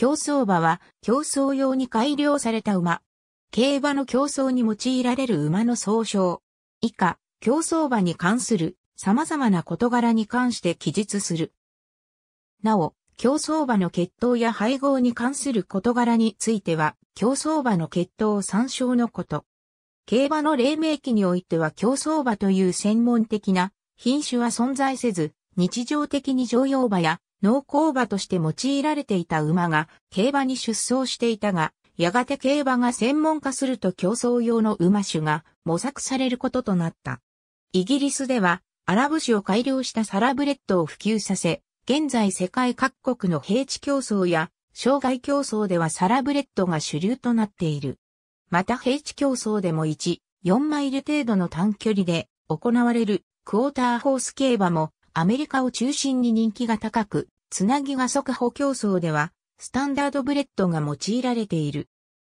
競走馬は競争用に改良された馬。競馬の競争に用いられる馬の総称。以下、競走馬に関する様々な事柄に関して記述する。なお、競走馬の血統や配合に関する事柄については、競走馬の血統を参照のこと。競馬の黎明期においては競走馬という専門的な品種は存在せず、日常的に常用馬や農耕馬として用いられていた馬が競馬に出走していたが、やがて競馬が専門化すると競争用の馬種が模索されることとなった。イギリスでは、アラブ種を改良したサラブレッドを普及させ、現在世界各国の平地競争や障害競争ではサラブレッドが主流となっている。また平地競争でも1、4マイル程度の短距離で行われるクォーターホース競馬もアメリカを中心に人気が高く、つなぎが速歩競争では、スタンダードブレッドが用いられている。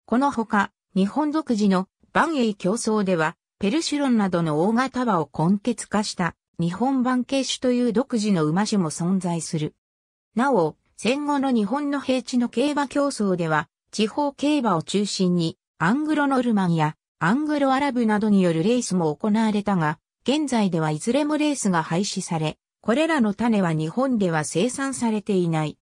このほか、日本独自のバンエイ競争では、ペルシュロンなどの大型馬を根血化した日本版系種という独自の馬種も存在する。なお、戦後の日本の平地の競馬競争では、地方競馬を中心に、アングロノルマンやアングロアラブなどによるレースも行われたが、現在ではいずれもレースが廃止され、これらの種は日本では生産されていない。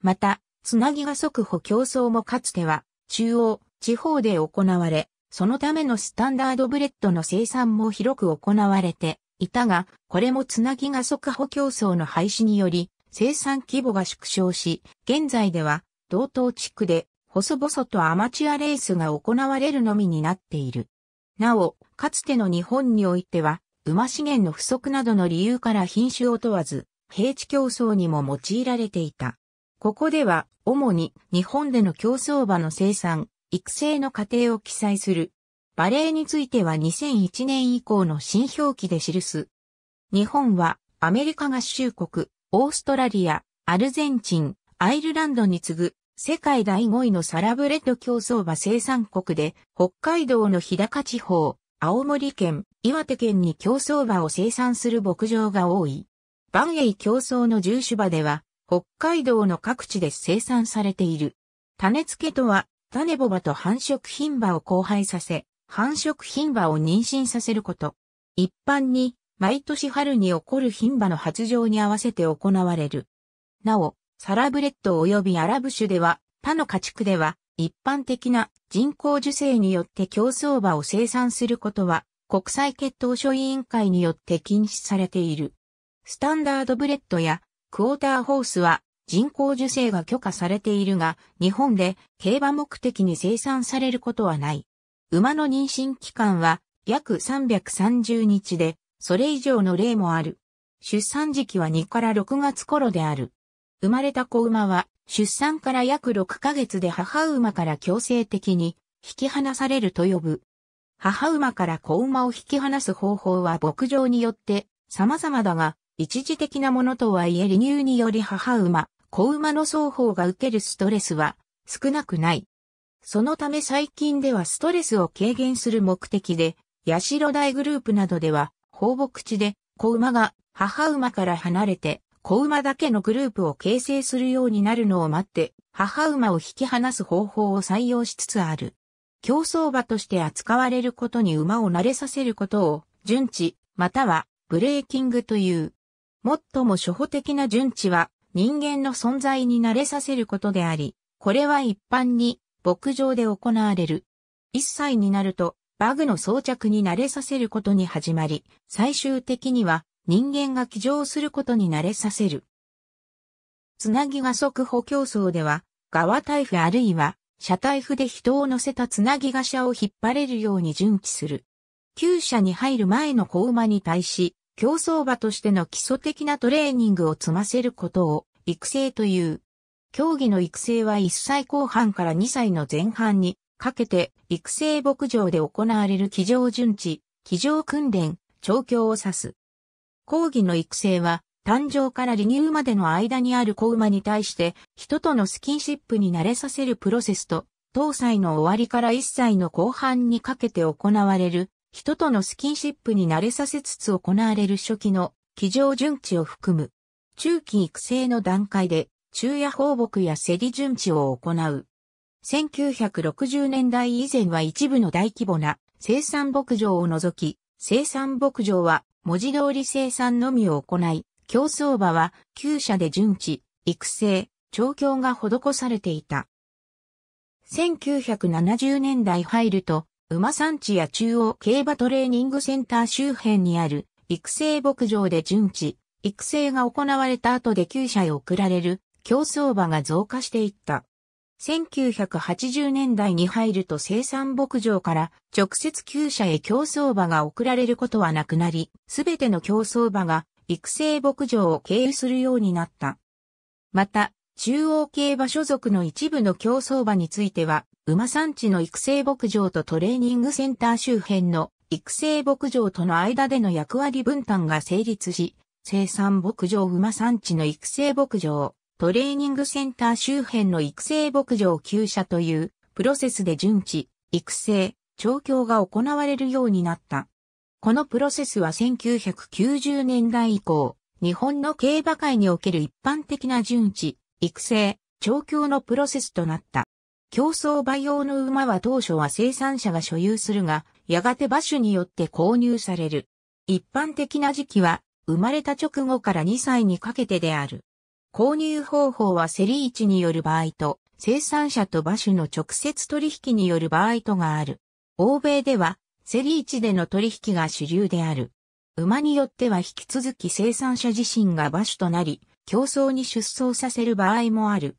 また、つなぎが即歩競争もかつては、中央、地方で行われ、そのためのスタンダードブレッドの生産も広く行われていたが、これもつなぎが即歩競争の廃止により、生産規模が縮小し、現在では、同等地区で、細々とアマチュアレースが行われるのみになっている。なお、かつての日本においては、馬資源の不足などの理由から品種を問わず、平地競争にも用いられていた。ここでは、主に日本での競争馬の生産、育成の過程を記載する。馬齢については2001年以降の新表記で記す。日本はアメリカ合衆国、オーストラリア、アルゼンチン、アイルランドに次ぐ世界第5位のサラブレッド競走馬生産国で北海道の日高地方、青森県、岩手県に競争馬を生産する牧場が多い。万栄競争の重種馬では、北海道の各地で生産されている。種付けとは、種ボ馬と繁殖品馬を交配させ、繁殖品馬を妊娠させること。一般に、毎年春に起こる品馬の発情に合わせて行われる。なお、サラブレッド及びアラブ種では、他の家畜では、一般的な人工受精によって競争馬を生産することは国際血統書委員会によって禁止されている。スタンダードブレッドやクォーターホースは人工受精が許可されているが、日本で競馬目的に生産されることはない。馬の妊娠期間は約330日で、それ以上の例もある。出産時期は2から6月頃である。生まれた子馬は出産から約6ヶ月で母馬から強制的に引き離されると呼ぶ。母馬から子馬を引き離す方法は牧場によって様々だが、一時的なものとはいえ離乳により母馬、子馬の双方が受けるストレスは少なくない。そのため最近ではストレスを軽減する目的で、八代大グループなどでは、放牧地で子馬が母馬から離れて、子馬だけのグループを形成するようになるのを待って、母馬を引き離す方法を採用しつつある。競走馬として扱われることに馬を慣れさせることを、順地、または、ブレーキングという。最も初歩的な順地は、人間の存在に慣れさせることであり、これは一般に、牧場で行われる。一歳になると、バグの装着に慣れさせることに始まり、最終的には、人間が騎乗することに慣れさせる。つなぎが速歩競争では、側タイフあるいは車体符で人を乗せたつなぎ貨車を引っ張れるように準備する。旧車に入る前の子馬に対し、競走馬としての基礎的なトレーニングを積ませることを育成という。競技の育成は1歳後半から2歳の前半にかけて育成牧場で行われる騎乗順地、騎乗訓練、調教を指す。講義の育成は誕生から離乳までの間にある子馬に対して人とのスキンシップに慣れさせるプロセスと、当歳の終わりから1歳の後半にかけて行われる、人とのスキンシップに慣れさせつつ行われる初期の基上順地を含む。中期育成の段階で、昼夜放牧や競り順地を行う。1960年代以前は一部の大規模な生産牧場を除き、生産牧場は文字通り生産のみを行い、競走馬は、厩舎で順地、育成、調教が施されていた。1970年代入ると、馬産地や中央競馬トレーニングセンター周辺にある育成牧場で順地、育成が行われた後で厩舎へ送られる競走馬が増加していった。1980年代に入ると生産牧場から直接厩舎へ競走馬が送られることはなくなり、すべての競走馬が育成牧場を経由するようになった。また、中央競馬所属の一部の競走馬については、馬産地の育成牧場とトレーニングセンター周辺の育成牧場との間での役割分担が成立し、生産牧場馬産地の育成牧場、トレーニングセンター周辺の育成牧場旧車というプロセスで順次、育成、調教が行われるようになった。このプロセスは1990年代以降、日本の競馬界における一般的な順地、育成、調教のプロセスとなった。競争馬用の馬は当初は生産者が所有するが、やがて馬種によって購入される。一般的な時期は、生まれた直後から2歳にかけてである。購入方法はセリ位置による場合と、生産者と馬種の直接取引による場合とがある。欧米では、セリー地での取引が主流である。馬によっては引き続き生産者自身が馬主となり、競争に出走させる場合もある。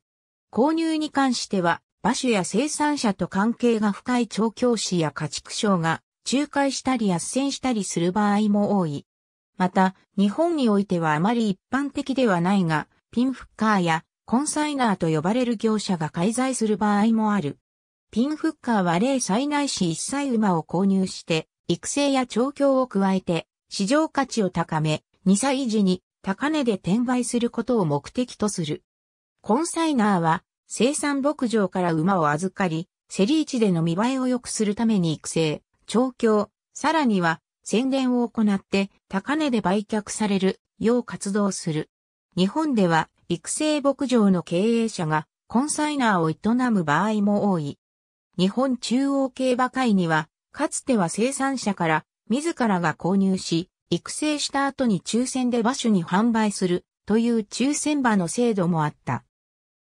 購入に関しては、馬主や生産者と関係が深い調教師や家畜商が仲介したり斡旋したりする場合も多い。また、日本においてはあまり一般的ではないが、ピンフッカーやコンサイナーと呼ばれる業者が介在する場合もある。ピンフッカーは例災ないし一歳馬を購入して、育成や調教を加えて、市場価値を高め、2歳時に高値で転売することを目的とする。コンサイナーは、生産牧場から馬を預かり、セリーチでの見栄えを良くするために育成、調教、さらには、宣伝を行って、高値で売却される、よう活動する。日本では、育成牧場の経営者が、コンサイナーを営む場合も多い。日本中央競馬会には、かつては生産者から自らが購入し、育成した後に抽選で馬主に販売するという抽選馬の制度もあった。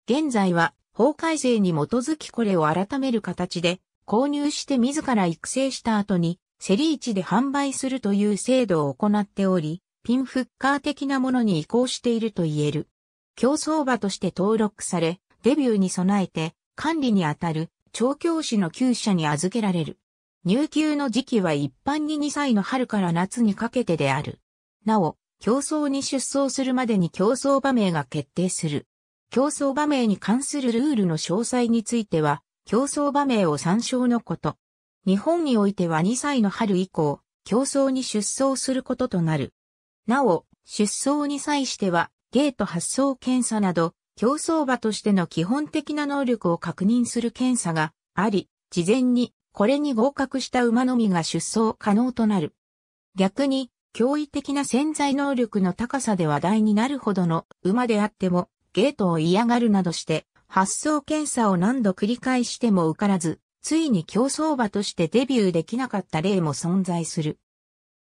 現在は法改正に基づきこれを改める形で購入して自ら育成した後にセリ置で販売するという制度を行っており、ピンフッカー的なものに移行していると言える。競走馬として登録され、デビューに備えて管理にあたる調教師の厩舎に預けられる。入級の時期は一般に2歳の春から夏にかけてである。なお、競争に出走するまでに競争場名が決定する。競争場名に関するルールの詳細については、競争場名を参照のこと。日本においては2歳の春以降、競争に出走することとなる。なお、出走に際しては、ゲート発送検査など、競走馬としての基本的な能力を確認する検査があり、事前にこれに合格した馬のみが出走可能となる。逆に、驚異的な潜在能力の高さで話題になるほどの馬であっても、ゲートを嫌がるなどして、発送検査を何度繰り返しても受からず、ついに競走馬としてデビューできなかった例も存在する。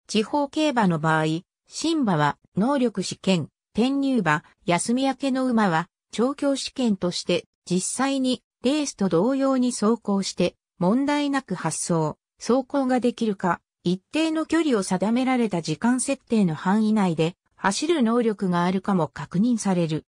地方競馬の場合、新馬は能力試験、転入馬、休み明けの馬は調教試験として実際にレースと同様に走行して問題なく発走、走行ができるか、一定の距離を定められた時間設定の範囲内で走る能力があるかも確認される。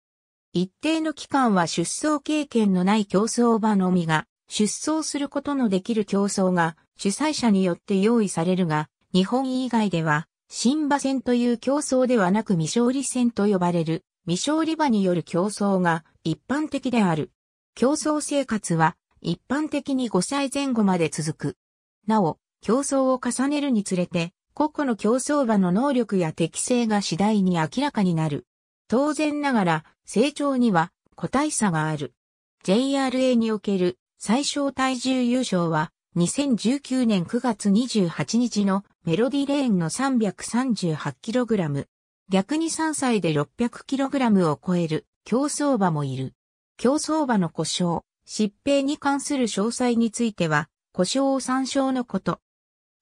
一定の期間は出走経験のない競争馬のみが出走することのできる競争が主催者によって用意されるが、日本以外では新馬戦という競争ではなく未勝利戦と呼ばれる未勝利場による競争が一般的である。競争生活は一般的に5歳前後まで続く。なお、競争を重ねるにつれて、個々の競争馬の能力や適性が次第に明らかになる。当然ながら、成長には個体差がある。JRA における最小体重優勝は、2019年9月28日のメロディレーンの 338kg。逆に3歳で 600kg を超える競走馬もいる。競走馬の故障、疾病に関する詳細については、故障を参照のこと。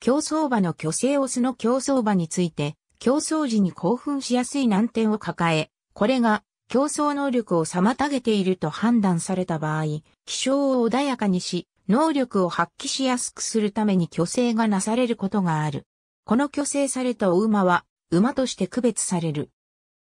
競走馬の巨星オスの競走馬について、競争時に興奮しやすい難点を抱え、これが競争能力を妨げていると判断された場合、気象を穏やかにし、能力を発揮しやすくするために虚勢がなされることがある。この虚勢されたお馬は、馬として区別される。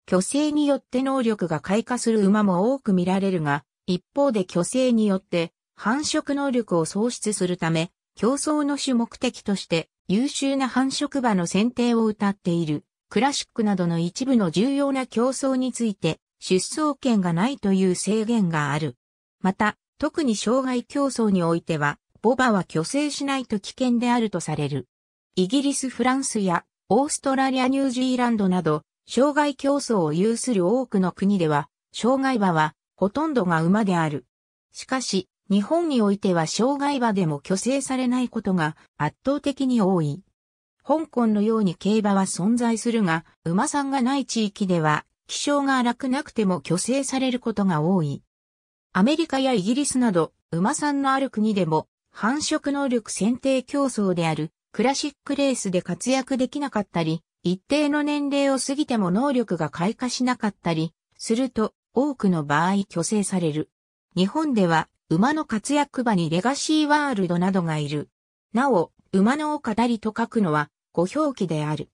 虚勢によって能力が開花する馬も多く見られるが、一方で虚勢によって繁殖能力を喪失するため、競争の主目的として優秀な繁殖馬の選定を謳っている、クラシックなどの一部の重要な競争について、出走権がないという制限がある。また、特に障害競争においては、ボバは虚勢しないと危険であるとされる。イギリス、フランスやオーストラリアニュージーランドなど、障害競争を有する多くの国では、障害馬はほとんどが馬である。しかし、日本においては障害馬でも虚勢されないことが圧倒的に多い。香港のように競馬は存在するが、馬さんがない地域では、気象が荒くなくても虚勢されることが多い。アメリカやイギリスなど、馬さんのある国でも、繁殖能力選定競争であるクラシックレースで活躍できなかったり、一定の年齢を過ぎても能力が開花しなかったり、すると多くの場合虚勢される。日本では馬の活躍場にレガシーワールドなどがいる。なお、馬の丘だりと書くのはご表記である。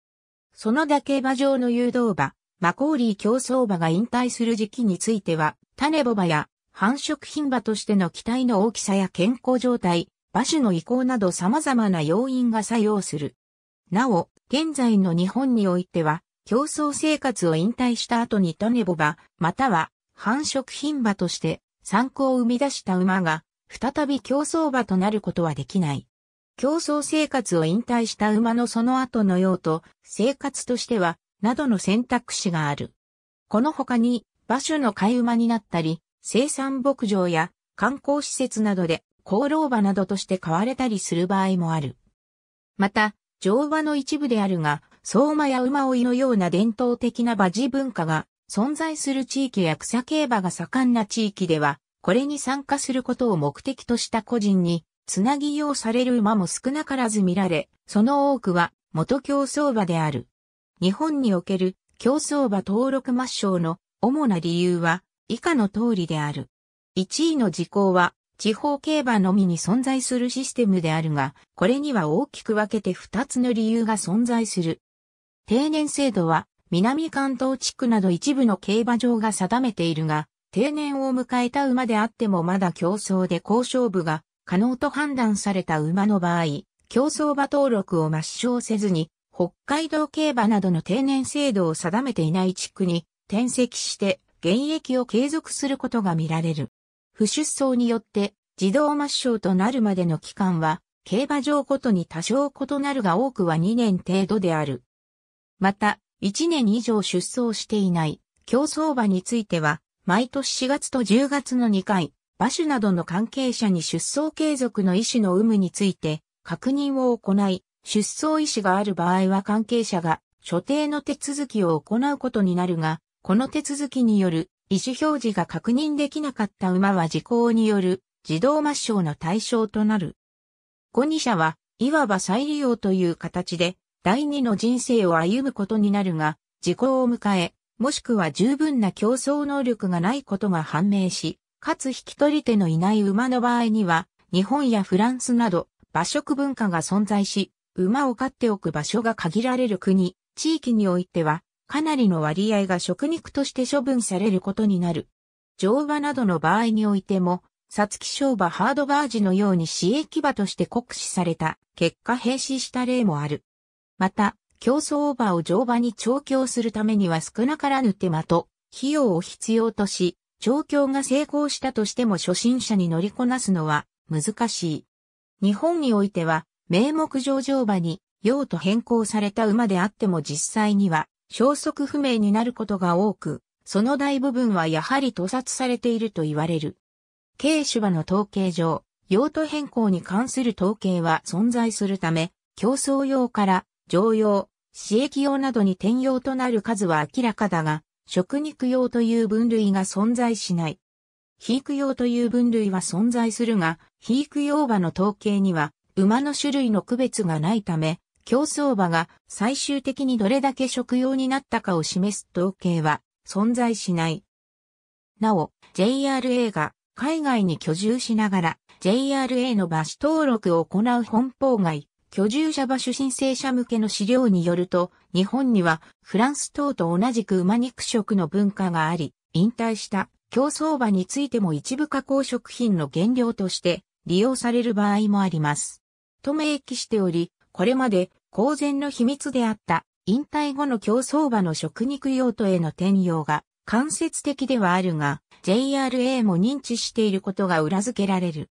そのだけ馬上の誘導馬、マコーリー競争馬が引退する時期については、種ボ馬や繁殖品馬としての期待の大きさや健康状態、馬主の移行など様々な要因が作用する。なお、現在の日本においては、競争生活を引退した後に種ボ馬、または繁殖牝馬として参考を生み出した馬が、再び競争馬となることはできない。競争生活を引退した馬のその後の用途、生活としては、などの選択肢がある。この他に、馬主の飼い馬になったり、生産牧場や観光施設などで功労馬などとして買われたりする場合もある。また、乗馬の一部であるが、相馬や馬追いのような伝統的な馬事文化が存在する地域や草競馬が盛んな地域では、これに参加することを目的とした個人に、つなぎ用される馬も少なからず見られ、その多くは元競争馬である。日本における競争馬登録抹消の主な理由は以下の通りである。1位の時効は地方競馬のみに存在するシステムであるが、これには大きく分けて2つの理由が存在する。定年制度は、南関東地区など一部の競馬場が定めているが、定年を迎えた馬であってもまだ競争で好勝負が可能と判断された馬の場合、競争馬登録を抹消せずに、北海道競馬などの定年制度を定めていない地区に転籍して現役を継続することが見られる。不出走によって自動抹消となるまでの期間は、競馬場ごとに多少異なるが多くは2年程度である。また、1年以上出走していない競争馬については、毎年4月と10月の2回、馬主などの関係者に出走継続の意思の有無について確認を行い、出走意思がある場合は関係者が所定の手続きを行うことになるが、この手続きによる意思表示が確認できなかった馬は時効による自動抹消の対象となる。後二者は、いわば再利用という形で、第二の人生を歩むことになるが、時効を迎え、もしくは十分な競争能力がないことが判明し、かつ引き取り手のいない馬の場合には、日本やフランスなど、馬食文化が存在し、馬を飼っておく場所が限られる国、地域においては、かなりの割合が食肉として処分されることになる。乗馬などの場合においても、サツキ商馬ハードバージのように市役場として酷使された結果閉止した例もある。また、競争馬を乗馬に調教するためには少なからぬ手間と費用を必要とし、調教が成功したとしても初心者に乗りこなすのは難しい。日本においては、名目上乗馬に用途変更された馬であっても実際には消息不明になることが多く、その大部分はやはり屠殺されていると言われる。軽手馬の統計上、用途変更に関する統計は存在するため、競争用から常用、私益用などに転用となる数は明らかだが、食肉用という分類が存在しない。肥育用という分類は存在するが、肥育用馬の統計には馬の種類の区別がないため、競走馬が最終的にどれだけ食用になったかを示す統計は存在しない。なお、JRA が海外に居住しながら JRA の馬種登録を行う本邦外、居住者馬種申請者向けの資料によると、日本にはフランス等と同じく馬肉食の文化があり、引退した競走馬についても一部加工食品の原料として利用される場合もあります。と明記しており、これまで公然の秘密であった引退後の競走馬の食肉用途への転用が間接的ではあるが JRA も認知していることが裏付けられる。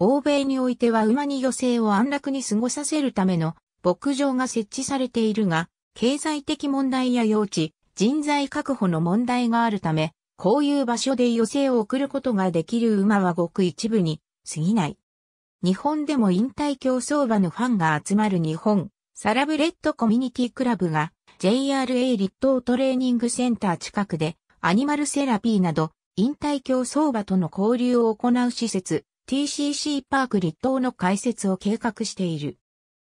欧米においては馬に余生を安楽に過ごさせるための牧場が設置されているが、経済的問題や用地、人材確保の問題があるため、こういう場所で余生を送ることができる馬はごく一部に過ぎない。日本でも引退競走馬のファンが集まる日本、サラブレッドコミュニティクラブが JRA 立東トレーニングセンター近くでアニマルセラピーなど引退競走馬との交流を行う施設 TCC パーク立東の開設を計画している。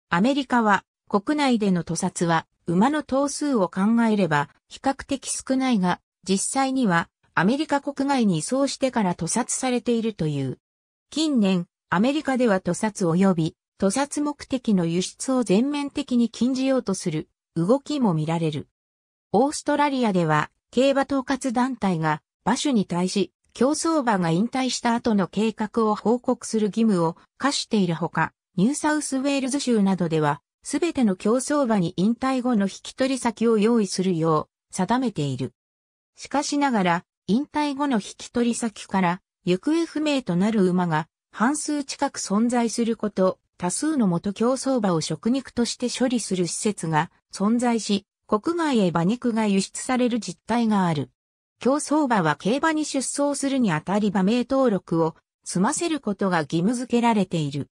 アメリカは国内での屠殺は馬の頭数を考えれば比較的少ないが実際にはアメリカ国外に移送してから屠殺されているという。近年、アメリカでは屠殺及び屠殺目的の輸出を全面的に禁じようとする動きも見られる。オーストラリアでは競馬統括団体が馬主に対し競争馬が引退した後の計画を報告する義務を課しているほか、ニューサウスウェールズ州などではすべての競争馬に引退後の引き取り先を用意するよう定めている。しかしながら、引退後の引き取り先から行方不明となる馬が半数近く存在すること、多数の元競争馬を食肉として処理する施設が存在し、国外へ馬肉が輸出される実態がある。競争馬は競馬に出走するにあたり馬名登録を済ませることが義務付けられている。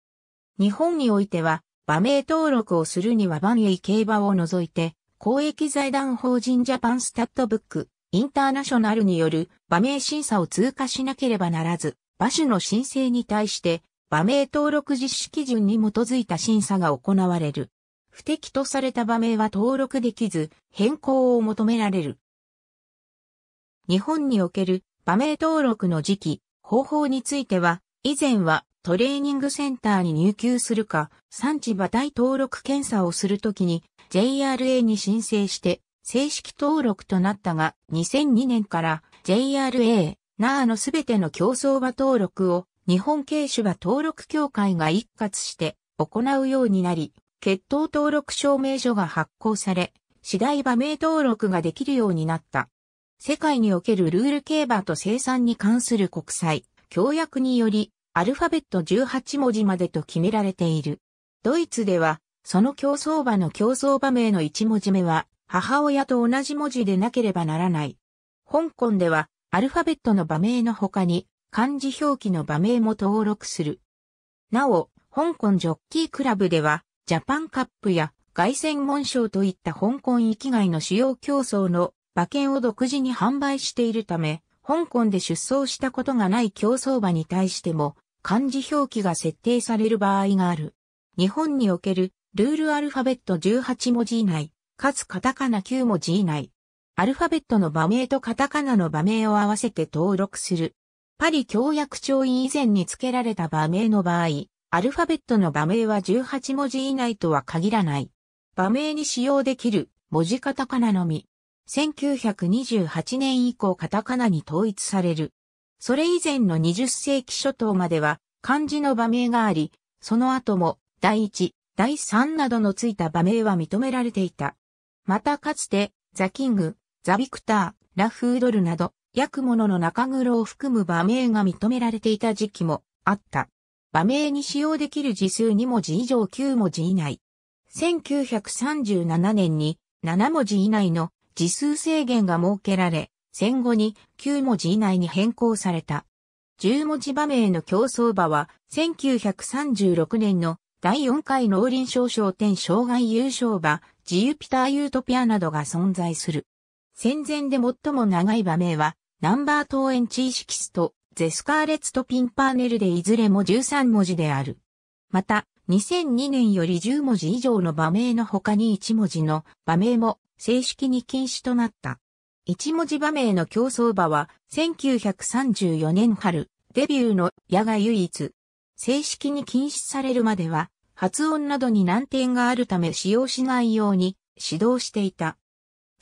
日本においては、馬名登録をするには万栄競馬を除いて、公益財団法人ジャパンスタッドブック、インターナショナルによる馬名審査を通過しなければならず、馬主の申請に対して、馬名登録実施基準に基づいた審査が行われる。不適とされた馬名は登録できず、変更を求められる。日本における馬名登録の時期、方法については、以前はトレーニングセンターに入級するか、産地馬体登録検査をするときに JRA に申請して正式登録となったが、2002年から JRA ナーのすべての競走馬登録を日本軽種馬登録協会が一括して行うようになり、決闘登録証明書が発行され、次第馬名登録ができるようになった。世界におけるルール競馬と生産に関する国際、協約により、アルファベット18文字までと決められている。ドイツでは、その競争馬の競争馬名の1文字目は、母親と同じ文字でなければならない。香港では、アルファベットの場名の他に、漢字表記の場名も登録する。なお、香港ジョッキークラブでは、ジャパンカップや外線門賞といった香港域外の主要競争の馬券を独自に販売しているため、香港で出走したことがない競走馬に対しても、漢字表記が設定される場合がある。日本におけるルールアルファベット18文字以内、かつカタカナ9文字以内、アルファベットの場名とカタカナの場名を合わせて登録する。パリ協約調印以前に付けられた場名の場合、アルファベットの場名は18文字以内とは限らない。場名に使用できる文字カタカナのみ。1928年以降カタカナに統一される。それ以前の20世紀初頭までは漢字の場名があり、その後も第1、第3などのついた場名は認められていた。またかつてザキング、ザ・ビクター、ラフードルなど、役物の中黒を含む馬名が認められていた時期もあった。馬名に使用できる字数2文字以上9文字以内。1937年に7文字以内の字数制限が設けられ、戦後に9文字以内に変更された。10文字馬名の競争馬は1936年の第4回農林賞商店障害優勝馬、ジユピター・ユートピアなどが存在する。戦前で最も長い場名は、ナンバートーエンチーシキスと、ゼスカーレツとピンパーネルでいずれも13文字である。また、2002年より10文字以上の場名の他に1文字の場名も正式に禁止となった。1文字場名の競争馬は1934年春デビューの矢が唯一。正式に禁止されるまでは発音などに難点があるため使用しないように指導していた。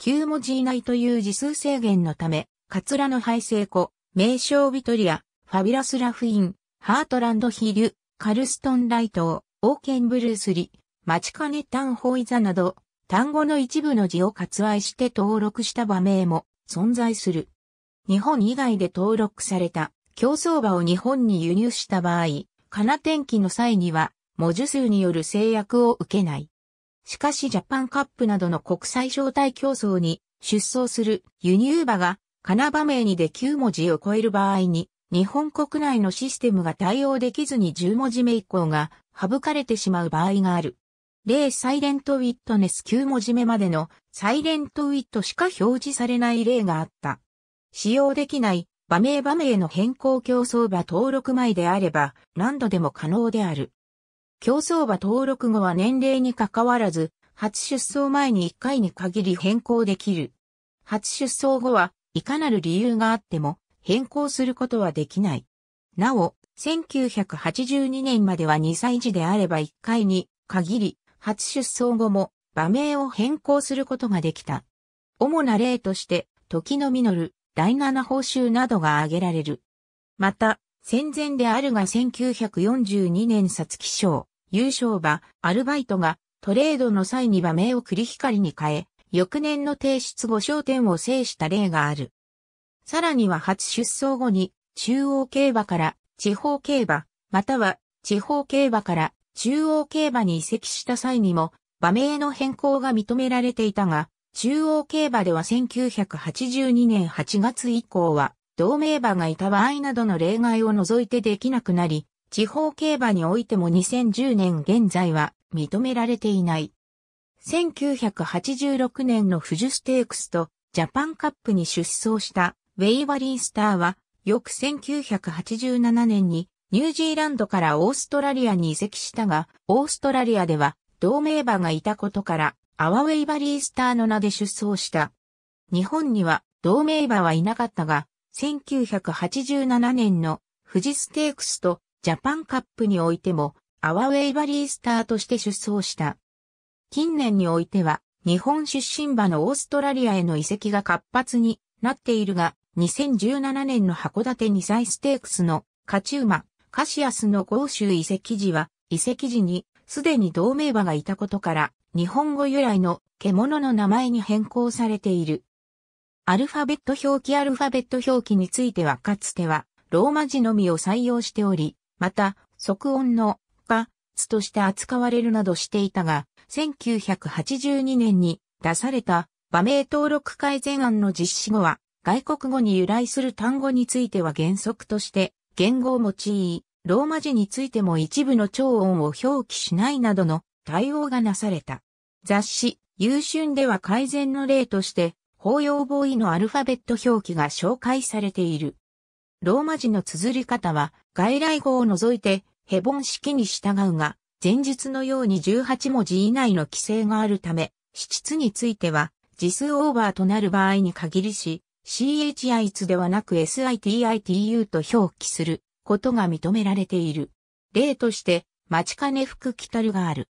9文字以内という字数制限のため、カツラの排成庫、名称ビトリア、ファビラスラフイン、ハートランドヒリュ、カルストンライト、オーケンブルースリ、マチカネタンホイザなど、単語の一部の字を割愛して登録した場名も存在する。日本以外で登録された競争馬を日本に輸入した場合、カナ転記の際には、文字数による制約を受けない。しかしジャパンカップなどの国際招待競争に出走する輸入馬がカナバ名にで9文字を超える場合に日本国内のシステムが対応できずに10文字目以降が省かれてしまう場合がある。例サイレントウィットネス9文字目までのサイレントウィットしか表示されない例があった。使用できない場名場名の変更競争場登録前であれば何度でも可能である。競走馬登録後は年齢に関わらず、初出走前に1回に限り変更できる。初出走後はいかなる理由があっても変更することはできない。なお、1982年までは2歳児であれば1回に限り、初出走後も馬名を変更することができた。主な例として、時の実る、第七報酬などが挙げられる。また、戦前であるが1942年皐月賞、優勝馬、アルバイトがトレードの際に馬名を栗光に変え、翌年の提出後焦点を制した例がある。さらには初出走後に、中央競馬から地方競馬、または地方競馬から中央競馬に移籍した際にも、馬名の変更が認められていたが、中央競馬では1982年8月以降は、同名馬がいた場合などの例外を除いてできなくなり、地方競馬においても2010年現在は認められていない。1986年のフジステークスとジャパンカップに出走したウェイワリースターは翌1987年にニュージーランドからオーストラリアに移籍したが、オーストラリアでは同盟馬がいたことからアワウェイバリースターの名で出走した。日本には同盟馬はいなかったが、1987年の富士ステークスとジャパンカップにおいても、アワウェイバリースターとして出走した。近年においては、日本出身馬のオーストラリアへの移籍が活発になっているが、2017年の函館2歳ステークスのカューマ、カシアスの豪州移籍時は、移籍時にすでに同盟馬がいたことから、日本語由来の獣の名前に変更されている。アルファベット表記アルファベット表記についてはかつては、ローマ字のみを採用しており、また、即音のが、つとして扱われるなどしていたが、1982年に出された馬名登録改善案の実施後は、外国語に由来する単語については原則として、言語を用い、ローマ字についても一部の超音を表記しないなどの対応がなされた。雑誌、優春では改善の例として、法要ボーイのアルファベット表記が紹介されている。ローマ字の綴り方は外来語を除いてヘボン式に従うが、前述のように18文字以内の規制があるため、七つについては字数オーバーとなる場合に限りし、c h i t ではなく SITITU と表記することが認められている。例として、待ち金服キタルがある。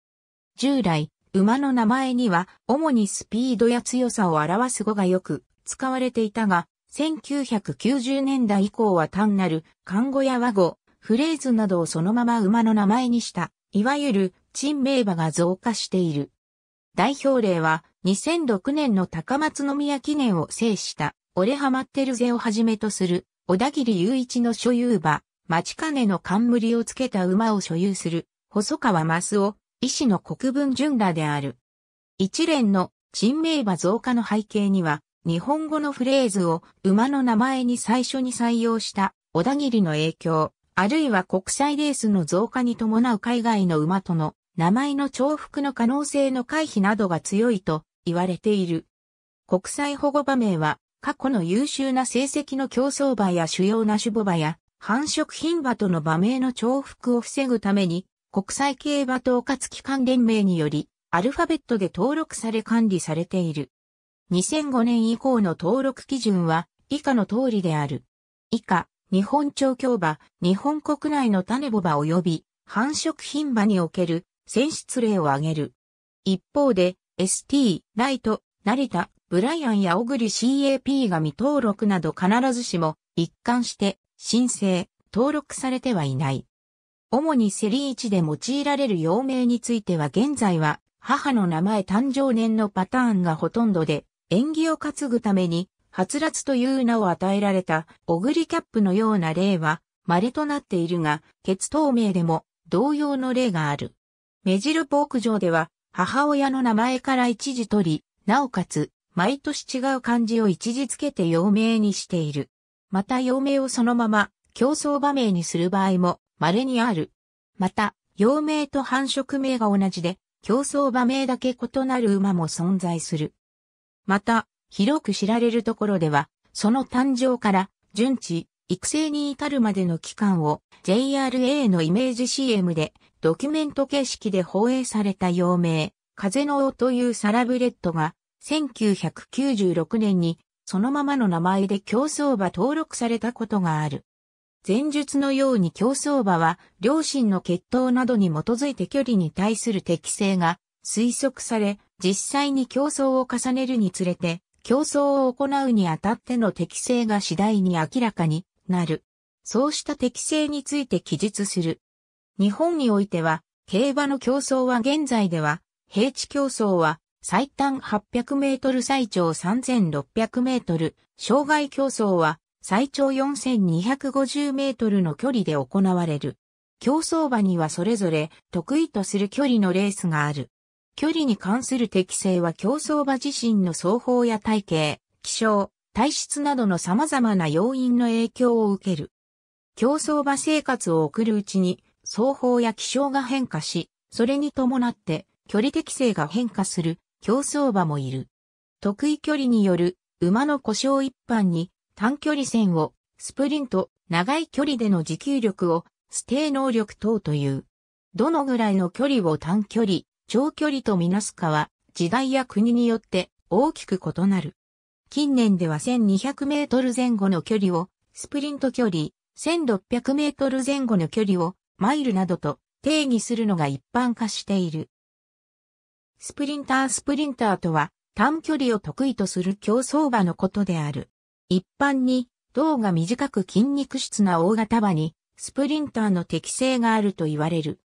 従来、馬の名前には主にスピードや強さを表す語がよく使われていたが、1990年代以降は単なる、漢語や和語、フレーズなどをそのまま馬の名前にした、いわゆる、珍名馬が増加している。代表例は、2006年の高松宮記念を制した、俺ハマってるぜをはじめとする、小田切雄一の所有馬、町金の冠をつけた馬を所有する、細川増夫、医師の国分順らである。一連の、珍名馬増加の背景には、日本語のフレーズを馬の名前に最初に採用した小田切の影響、あるいは国際レースの増加に伴う海外の馬との名前の重複の可能性の回避などが強いと言われている。国際保護馬名は過去の優秀な成績の競争馬や主要な種母馬や繁殖品馬との馬名の重複を防ぐために国際競馬統括機関連盟によりアルファベットで登録され管理されている。2005年以降の登録基準は以下の通りである。以下、日本調教馬、日本国内の種母馬及び繁殖品馬における選出例を挙げる。一方で、ST、ライト、成田、ブライアンや小栗 CAP が未登録など必ずしも一貫して申請、登録されてはいない。主にセリー1で用いられる用名については現在は母の名前誕生年のパターンがほとんどで、縁起を担ぐために、はつらつという名を与えられた、オグリキャップのような例は、稀となっているが、血透明でも同様の例がある。メジル牧場では、母親の名前から一字取り、なおかつ、毎年違う漢字を一字付けて陽明にしている。また陽明をそのまま、競争場名にする場合も、稀にある。また、陽明と繁殖名が同じで、競争場名だけ異なる馬も存在する。また、広く知られるところでは、その誕生から、順次、育成に至るまでの期間を JRA のイメージ CM でドキュメント形式で放映された陽明、風の王というサラブレッドが1996年にそのままの名前で競争馬登録されたことがある。前述のように競争馬は両親の血統などに基づいて距離に対する適性が推測され、実際に競争を重ねるにつれて、競争を行うにあたっての適性が次第に明らかになる。そうした適性について記述する。日本においては、競馬の競争は現在では、平地競争は最短800メートル最長3600メートル、障害競争は最長4250メートルの距離で行われる。競争場にはそれぞれ得意とする距離のレースがある。距離に関する適性は競走馬自身の走法や体型、気象、体質などの様々な要因の影響を受ける。競走馬生活を送るうちに、走法や気象が変化し、それに伴って距離適性が変化する競走馬もいる。得意距離による馬の故障一般に短距離戦をスプリント、長い距離での持久力を、指定能力等という。どのぐらいの距離を短距離、長距離とみなすかは、時代や国によって大きく異なる。近年では1200メートル前後の距離を、スプリント距離、1600メートル前後の距離を、マイルなどと定義するのが一般化している。スプリンタースプリンターとは、短距離を得意とする競走馬のことである。一般に、胴が短く筋肉質な大型馬に、スプリンターの適性があると言われる。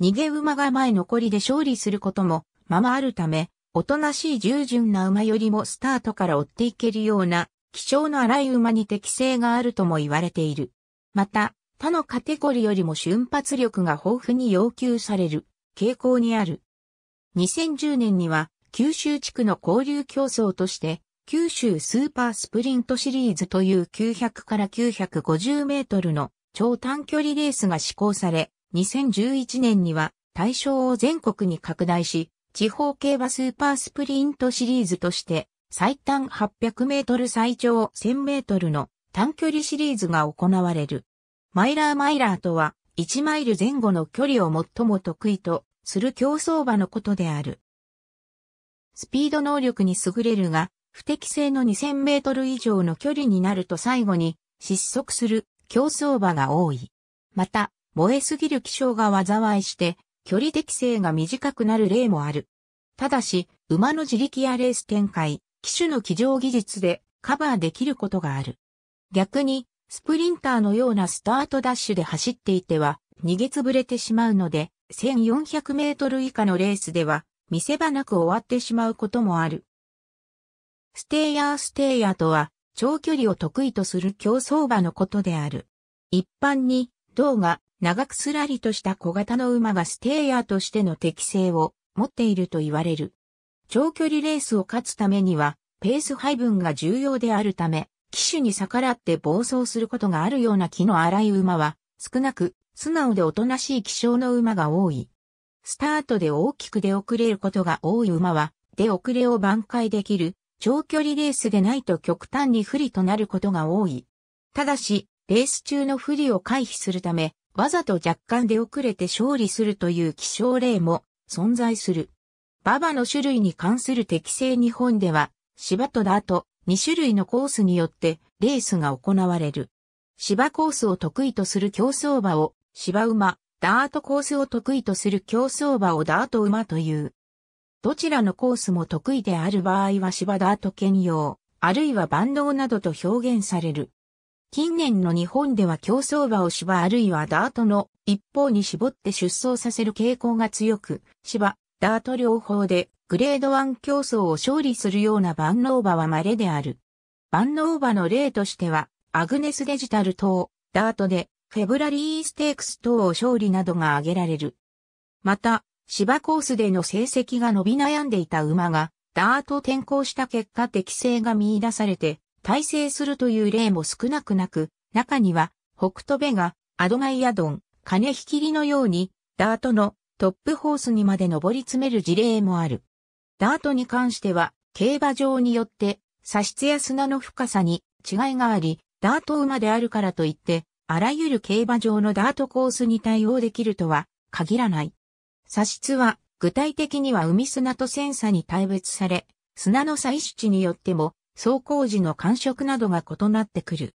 逃げ馬が前残りで勝利することも、ままあるため、おとなしい従順な馬よりもスタートから追っていけるような、貴重の荒い馬に適性があるとも言われている。また、他のカテゴリよりも瞬発力が豊富に要求される傾向にある。2010年には九州地区の交流競争として九州スーパースプリントシリーズという900から950メートルの超短距離レースが施行され、2011年には対象を全国に拡大し、地方競馬スーパースプリントシリーズとして、最短800メートル最長1000メートルの短距離シリーズが行われる。マイラーマイラーとは、1マイル前後の距離を最も得意とする競走馬のことである。スピード能力に優れるが、不適正の2000メートル以上の距離になると最後に失速する競走馬が多い。また、燃えすぎる気象が災いして、距離適性が短くなる例もある。ただし、馬の自力やレース展開、機種の騎乗技術でカバーできることがある。逆に、スプリンターのようなスタートダッシュで走っていては、逃げつぶれてしまうので、1400メートル以下のレースでは、見せ場なく終わってしまうこともある。ステイヤーステイヤーとは、長距離を得意とする競走馬のことである。一般に、動画、長くすらりとした小型の馬がステイヤーとしての適性を持っていると言われる。長距離レースを勝つためには、ペース配分が重要であるため、騎手に逆らって暴走することがあるような気の荒い馬は、少なく、素直でおとなしい気象の馬が多い。スタートで大きく出遅れることが多い馬は、出遅れを挽回できる、長距離レースでないと極端に不利となることが多い。ただし、レース中の不利を回避するため、わざと若干出遅れて勝利するという希少例も存在する。馬場の種類に関する適正日本では、芝とダート2種類のコースによってレースが行われる。芝コースを得意とする競走馬を芝馬、ダートコースを得意とする競走馬をダート馬という。どちらのコースも得意である場合は芝ダート兼用、あるいは万能などと表現される。近年の日本では競争馬を芝あるいはダートの一方に絞って出走させる傾向が強く、芝、ダート両方でグレード1競争を勝利するような万能馬は稀である。万能馬の例としては、アグネスデジタル等、ダートで、フェブラリーステークス等を勝利などが挙げられる。また、芝コースでの成績が伸び悩んでいた馬が、ダート転向した結果適性が見出されて、大成するという例も少なくなく、中には、北斗ベガ、アドガイアドン、金引きりのように、ダートのトップホースにまで上り詰める事例もある。ダートに関しては、競馬場によって、砂質や砂の深さに違いがあり、ダート馬であるからといって、あらゆる競馬場のダートコースに対応できるとは限らない。砂質は具体的には海砂とセンサに大別され、砂の採取地によっても走行時の感触などが異なってくる。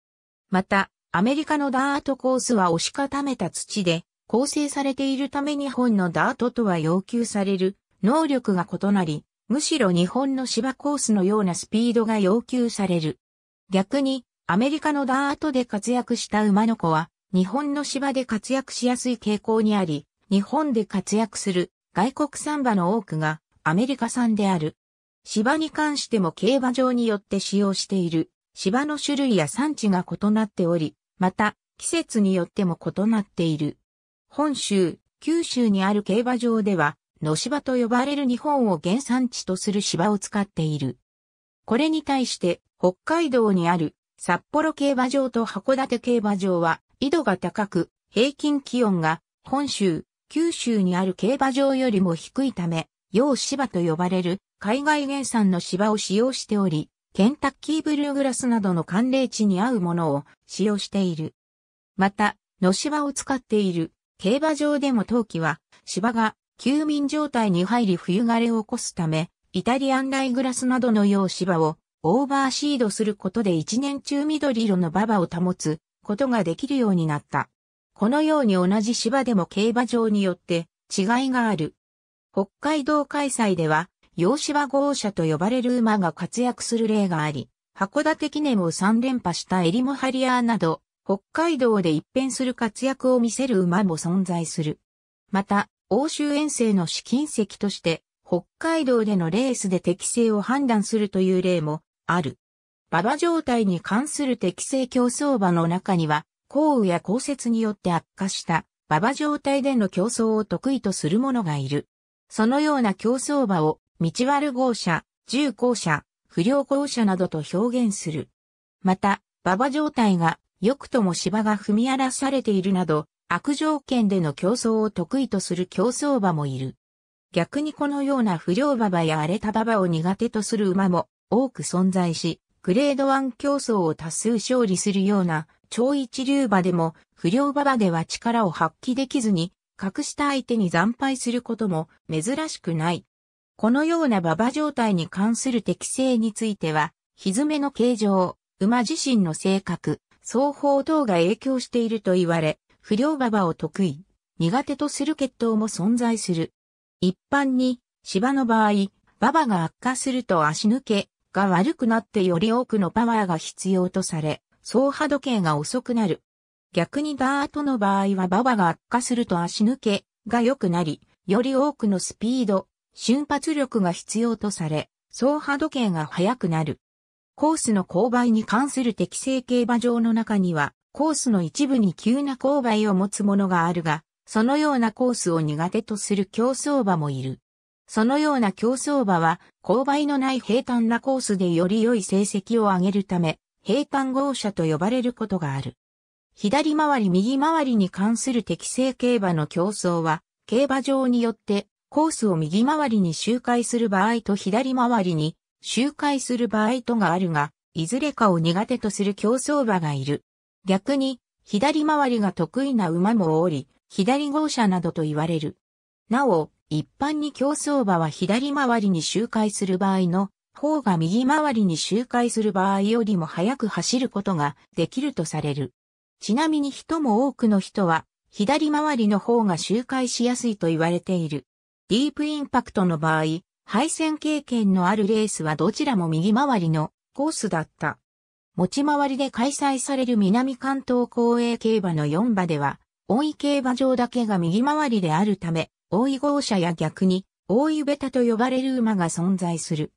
また、アメリカのダートコースは押し固めた土で構成されているため日本のダートとは要求される能力が異なり、むしろ日本の芝コースのようなスピードが要求される。逆に、アメリカのダートで活躍した馬の子は、日本の芝で活躍しやすい傾向にあり、日本で活躍する外国産馬の多くがアメリカ産である。芝に関しても競馬場によって使用している芝の種類や産地が異なっており、また季節によっても異なっている。本州、九州にある競馬場では、野芝と呼ばれる日本を原産地とする芝を使っている。これに対して北海道にある札幌競馬場と函館競馬場は緯度が高く平均気温が本州、九州にある競馬場よりも低いため洋芝と呼ばれる海外原産の芝を使用しており、ケンタッキーブルーグラスなどの寒冷地に合うものを使用している。また、野芝を使っている競馬場でも冬季は芝が休眠状態に入り冬枯れを起こすため、イタリアンライグラスなどの洋芝をオーバーシードすることで一年中緑色の馬場を保つことができるようになった。このように同じ芝でも競馬場によって違いがある。北海道開催では、洋芝豪車と呼ばれる馬が活躍する例があり、函館記念を3連覇したエリモハリアーなど、北海道で一変する活躍を見せる馬も存在する。また、欧州遠征の試金石として、北海道でのレースで適性を判断するという例もある。馬場状態に関する適正競争馬の中には、降雨や降雪によって悪化した馬場状態での競争を得意とする者がいる。そのような競走馬を、道悪号車、重校車、不良豪車などと表現する。また、馬場状態が、よくとも芝が踏み荒らされているなど、悪条件での競争を得意とする競走馬もいる。逆にこのような不良馬場や荒れた馬場を苦手とする馬も多く存在し、グレード1競争を多数勝利するような超一流馬でも不良馬場では力を発揮できずに隠した相手に惨敗することも珍しくない。このような馬場状態に関する適性については、ひずめの形状、馬自身の性格、双方等が影響していると言われ、不良馬場を得意、苦手とする血統も存在する。一般に、芝の場合、馬場が悪化すると足抜けが悪くなってより多くのパワーが必要とされ、走破時計が遅くなる。逆にダートの場合は馬場が悪化すると足抜けが良くなり、より多くのスピード、瞬発力が必要とされ、走破時計が速くなる。コースの勾配に関する適正競馬場の中には、コースの一部に急な勾配を持つものがあるが、そのようなコースを苦手とする競走馬もいる。そのような競走馬は、勾配のない平坦なコースでより良い成績を上げるため、平坦豪車と呼ばれることがある。左回り右回りに関する適正競馬の競争は、競馬場によってコースを右回りに周回する場合と左回りに周回する場合とがあるが、いずれかを苦手とする競争馬がいる。逆に、左回りが得意な馬もおり、左号車などと言われる。なお、一般に競争馬は左回りに周回する場合の方が右回りに周回する場合よりも速く走ることができるとされる。ちなみに人も多くの人は、左回りの方が周回しやすいと言われている。ディープインパクトの場合、配線経験のあるレースはどちらも右回りのコースだった。持ち回りで開催される南関東公営競馬の4馬では、大井競馬場だけが右回りであるため、大井号車や逆に、大井ベタと呼ばれる馬が存在する。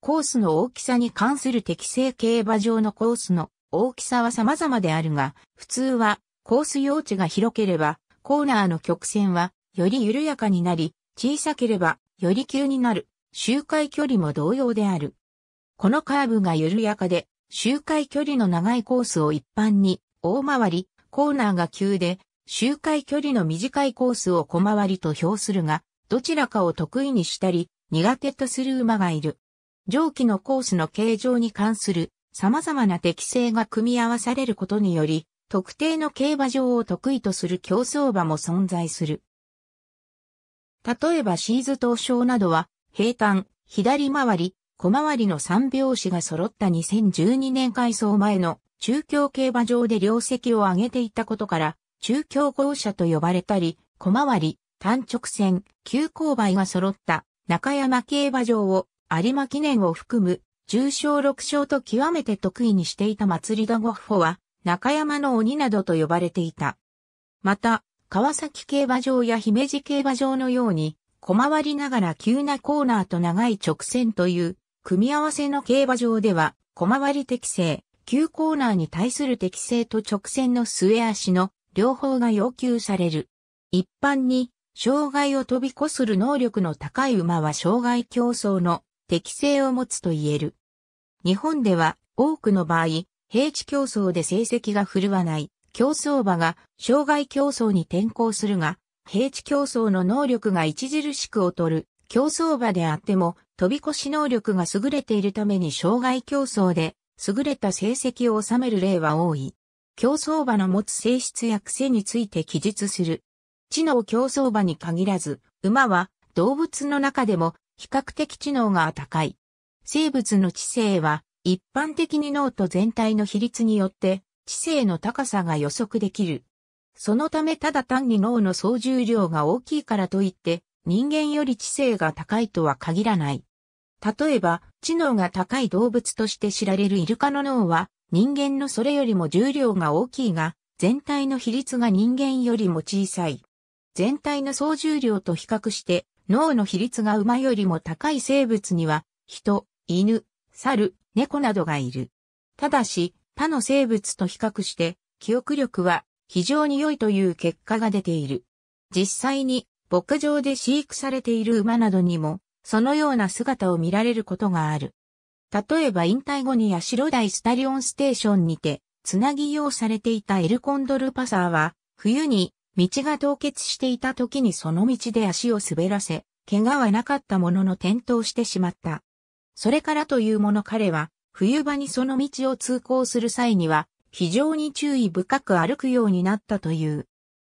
コースの大きさに関する適正競馬場のコースの大きさは様々であるが、普通はコース用地が広ければ、コーナーの曲線はより緩やかになり、小さければより急になる。周回距離も同様である。このカーブが緩やかで、周回距離の長いコースを一般に大回り、コーナーが急で、周回距離の短いコースを小回りと評するが、どちらかを得意にしたり、苦手とする馬がいる。上記のコースの形状に関する様々な適性が組み合わされることにより、特定の競馬場を得意とする競争馬も存在する。例えばシーズ東証などは、平坦、左回り、小回りの三拍子が揃った2012年改装前の中京競馬場で両席を上げていたことから、中京校車と呼ばれたり、小回り、単直線、急勾配が揃った中山競馬場を有馬記念を含む重賞6勝と極めて得意にしていた祭りだゴッホは、中山の鬼などと呼ばれていた。また、川崎競馬場や姫路競馬場のように、小回りながら急なコーナーと長い直線という、組み合わせの競馬場では、小回り適正、急コーナーに対する適正と直線の末足の両方が要求される。一般に、障害を飛び越する能力の高い馬は障害競争の適性を持つと言える。日本では多くの場合、平地競争で成績が振るわない競争馬が障害競争に転向するが、平地競争の能力が著しく劣る競争馬であっても、飛び越し能力が優れているために障害競争で優れた成績を収める例は多い。競争馬の持つ性質や癖について記述する。知能競争馬に限らず、馬は動物の中でも比較的知能が高い。生物の知性は、一般的に脳と全体の比率によって知性の高さが予測できる。そのためただ単に脳の総重量が大きいからといって人間より知性が高いとは限らない。例えば、知能が高い動物として知られるイルカの脳は人間のそれよりも重量が大きいが、全体の比率が人間よりも小さい。全体の総重量と比較して脳の比率が馬よりも高い生物には、人、犬、猿、猫などがいる。ただし、他の生物と比較して、記憶力は非常に良いという結果が出ている。実際に、牧場で飼育されている馬などにも、そのような姿を見られることがある。例えば引退後に八代イスタリオンステーションにて、つなぎ用されていたエルコンドルパサーは、冬に道が凍結していた時にその道で足を滑らせ、怪我はなかったものの転倒してしまった。それからというもの彼は、冬場にその道を通行する際には、非常に注意深く歩くようになったという。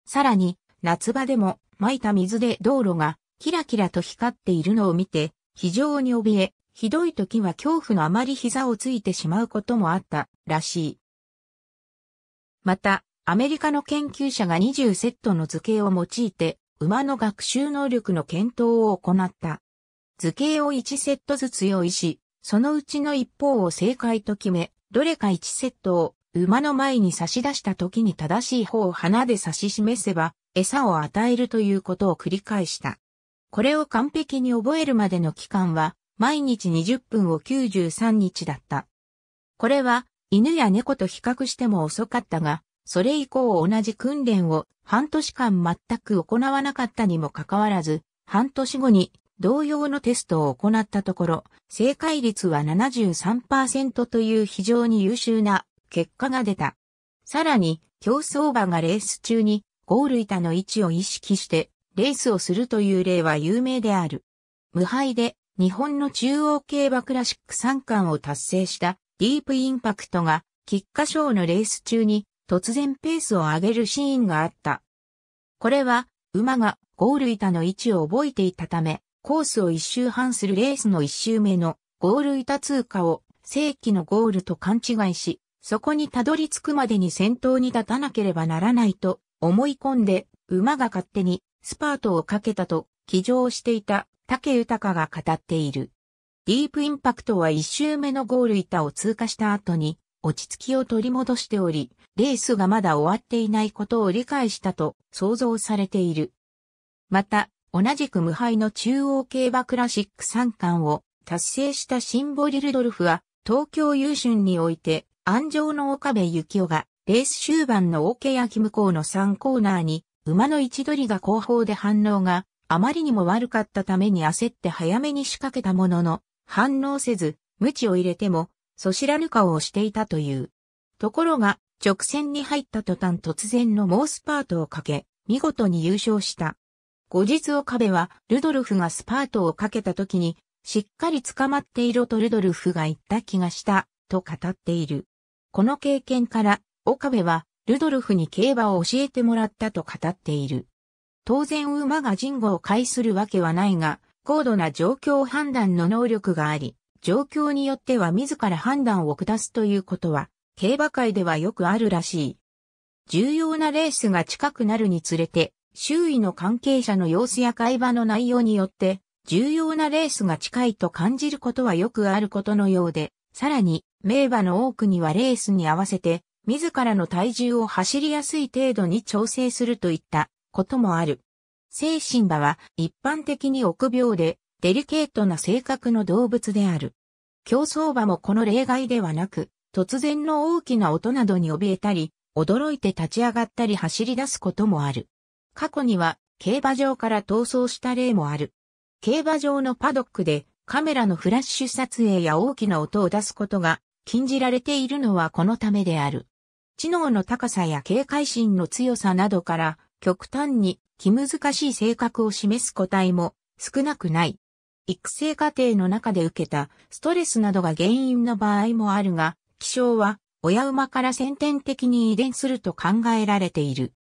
さらに、夏場でも、撒いた水で道路が、キラキラと光っているのを見て、非常に怯え、ひどい時は恐怖のあまり膝をついてしまうこともあったらしい。また、アメリカの研究者が20セットの図形を用いて、馬の学習能力の検討を行った。図形を1セットずつ用意し、そのうちの一方を正解と決め、どれか1セットを馬の前に差し出した時に正しい方を花で差し示せば、餌を与えるということを繰り返した。これを完璧に覚えるまでの期間は、毎日20分を93日だった。これは、犬や猫と比較しても遅かったが、それ以降同じ訓練を半年間全く行わなかったにもかかわらず、半年後に同様のテストを行ったところ、正解率は73%という非常に優秀な結果が出た。さらに、競争馬がレース中にゴール板の位置を意識してレースをするという例は有名である。無敗で日本の中央競馬クラシック3冠を達成したディープインパクトが、菊花賞のレース中に突然ペースを上げるシーンがあった。これは、馬がゴール板の位置を覚えていたため、コースを一周半するレースの一周目のゴール板通過を正規のゴールと勘違いし、そこにたどり着くまでに先頭に立たなければならないと思い込んで、馬が勝手にスパートをかけたと騎乗していた竹豊が語っている。ディープインパクトは一周目のゴール板を通過した後に落ち着きを取り戻しており、レースがまだ終わっていないことを理解したと想像されている。また、同じく無敗の中央競馬クラシック3冠を達成したシンボリルドルフは、東京優春において、安城の岡部幸雄が、レース終盤の桶ケ秋向こうの3コーナーに、馬の位置取りが後方で反応があまりにも悪かったために焦って早めに仕掛けたものの、反応せず、無知を入れても、そしらぬ顔をしていたという。ところが、直線に入った途端突然の猛スパートをかけ、見事に優勝した。後日岡部は、ルドルフがスパートをかけた時に、しっかり捕まっていろとルドルフが言った気がした、と語っている。この経験から、岡部は、ルドルフに競馬を教えてもらったと語っている。当然馬が人語を介するわけはないが、高度な状況判断の能力があり、状況によっては自ら判断を下すということは、競馬界ではよくあるらしい。重要なレースが近くなるにつれて、周囲の関係者の様子や会話の内容によって、重要なレースが近いと感じることはよくあることのようで、さらに、名馬の多くにはレースに合わせて、自らの体重を走りやすい程度に調整するといったこともある。精神馬は一般的に臆病でデリケートな性格の動物である。競走馬もこの例外ではなく、突然の大きな音などに怯えたり、驚いて立ち上がったり走り出すこともある。過去には、競馬場から逃走した例もある。競馬場のパドックで、カメラのフラッシュ撮影や大きな音を出すことが禁じられているのはこのためである。知能の高さや警戒心の強さなどから極端に気難しい性格を示す個体も少なくない。育成過程の中で受けたストレスなどが原因の場合もあるが、気象は親馬から先天的に遺伝すると考えられている。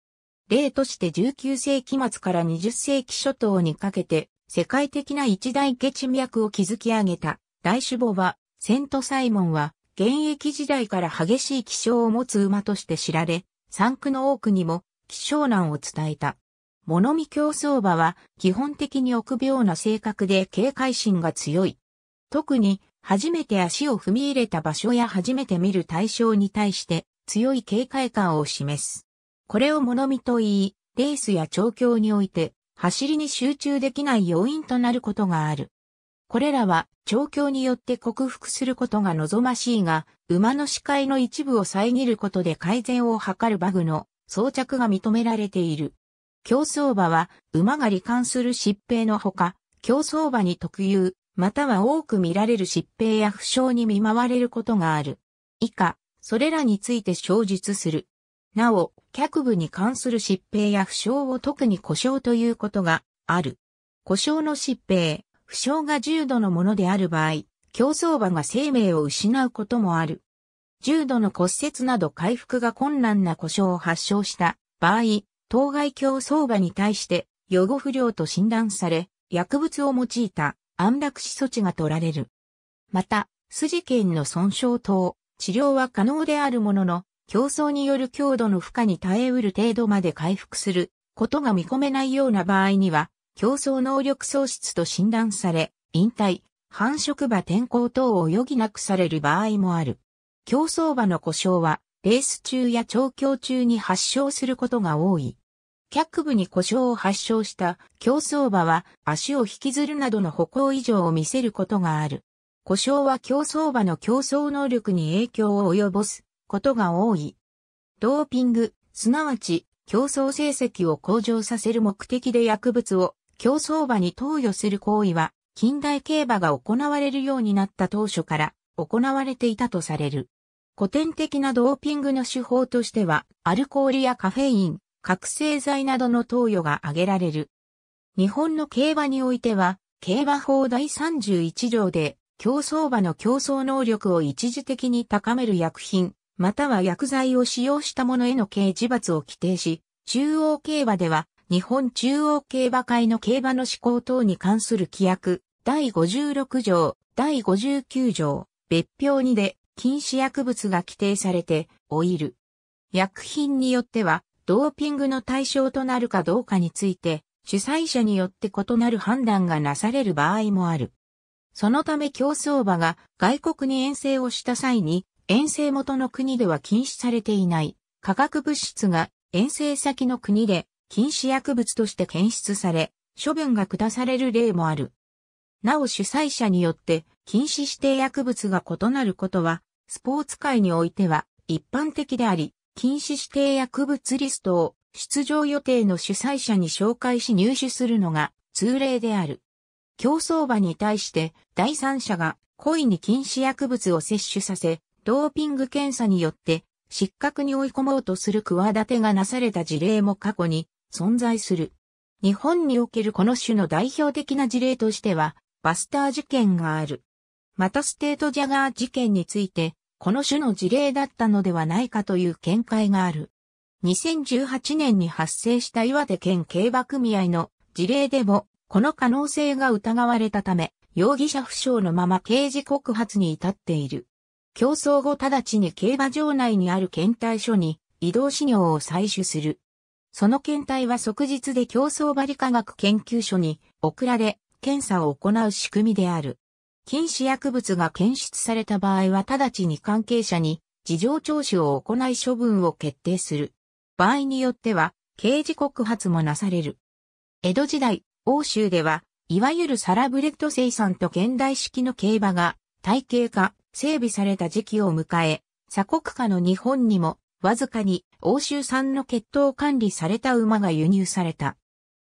例として19世紀末から20世紀初頭にかけて世界的な一大下地脈を築き上げた大主母はセントサイモンは現役時代から激しい気象を持つ馬として知られ、産区の多くにも気象難を伝えた。物見競走馬は基本的に臆病な性格で警戒心が強い。特に初めて足を踏み入れた場所や初めて見る対象に対して強い警戒感を示す。これを物見と言い、レースや調教において走りに集中できない要因となることがある。これらは調教によって克服することが望ましいが、馬の視界の一部を遮ることで改善を図るバグの装着が認められている。競走馬は馬が罹患する疾病のほか、競走馬に特有、または多く見られる疾病や負傷に見舞われることがある。以下、それらについて詳述する。なお、脚部に関する疾病や負傷を特に故障ということがある。故障の疾病、負傷が重度のものである場合、競走馬が生命を失うこともある。重度の骨折など回復が困難な故障を発症した場合、当該競争馬に対して予後不良と診断され、薬物を用いた安楽死措置が取られる。また、筋腱の損傷等、治療は可能であるものの、競争による強度の負荷に耐えうる程度まで回復することが見込めないような場合には、競争能力喪失と診断され、引退、繁殖馬転校等を余儀なくされる場合もある。競争馬の故障は、レース中や調教中に発症することが多い。脚部に故障を発症した競走馬は足を引きずるなどの歩行異常を見せることがある。故障は競走馬の競争能力に影響を及ぼすことが多い。ドーピング、すなわち競争成績を向上させる目的で薬物を競走馬に投与する行為は近代競馬が行われるようになった当初から行われていたとされる。古典的なドーピングの手法としては、アルコールやカフェイン、覚醒剤などの投与が挙げられる。日本の競馬においては、競馬法第31条で、競争馬の競争能力を一時的に高める薬品、または薬剤を使用した者への刑事罰を規定し、中央競馬では、日本中央競馬会の競馬の施行等に関する規約、第56条、第59条、別表2で禁止薬物が規定されて、おいる。薬品によっては、ドーピングの対象となるかどうかについて、主催者によって異なる判断がなされる場合もある。そのため競争馬が外国に遠征をした際に、遠征元の国では禁止されていない化学物質が遠征先の国で禁止薬物として検出され、処分が下される例もある。なお主催者によって禁止指定薬物が異なることは、スポーツ界においては一般的であり、禁止指定薬物リストを出場予定の主催者に紹介し入手するのが通例である。競争馬に対して第三者が故意に禁止薬物を摂取させ、ドーピング検査によって失格に追い込もうとする企てがなされた事例も過去に存在する。日本におけるこの種の代表的な事例としては、バスター事件がある。またステートジャガー事件について、この種の事例だったのではないかという見解がある。2018年に発生した岩手県競馬組合の事例でも、この可能性が疑われたため、容疑者不詳のまま刑事告発に至っている。競争後直ちに競馬場内にある検体所に移動資料を採取する。その検体は即日で競争バリ科学研究所に送られ、検査を行う仕組みである。禁止薬物が検出された場合は直ちに関係者に事情聴取を行い処分を決定する。場合によっては刑事告発もなされる。江戸時代、欧州では、いわゆるサラブレッド生産と現代式の競馬が体系化、整備された時期を迎え、鎖国下の日本にも、わずかに欧州産の血統管理された馬が輸入された。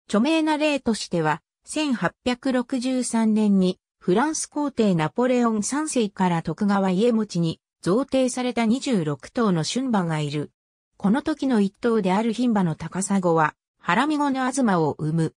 著名な例としては、1863年にフランス皇帝ナポレオン3世から徳川家持ちに贈呈された26頭の春馬がいる。この時の一頭である牝馬の高砂は、ハラミゴのアズマを生む。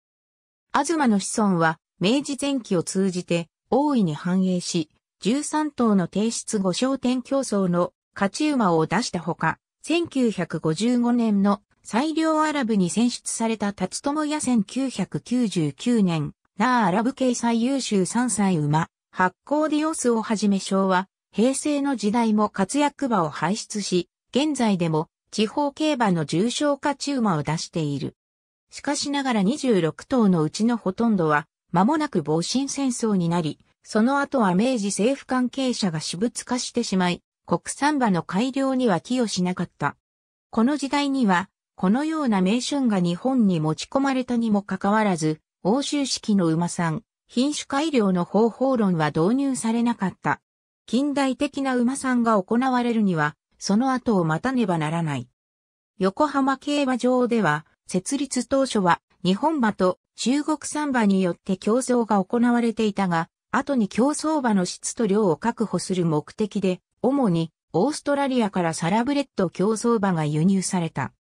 アズマの子孫は、明治前期を通じて、大いに繁栄し、13頭の提出後商店競争の勝ち馬を出したほか、1955年の最良アラブに選出された辰友や1999年、ナーアラブ系最優秀3歳馬、発行ディオスをはじめ昭和、平成の時代も活躍馬を輩出し、現在でも地方競馬の重症化中馬を出している。しかしながら26頭のうちのほとんどは、間もなく防震戦争になり、その後は明治政府関係者が私物化してしまい、国産馬の改良には寄与しなかった。この時代には、このような名春が日本に持ち込まれたにもかかわらず、欧州式の馬さん、品種改良の方法論は導入されなかった。近代的な馬さんが行われるには、その後を待たねばならない。横浜競馬場では、設立当初は日本馬と中国産馬によって競争が行われていたが、後に競争馬の質と量を確保する目的で、主にオーストラリアからサラブレッド競争馬が輸入された。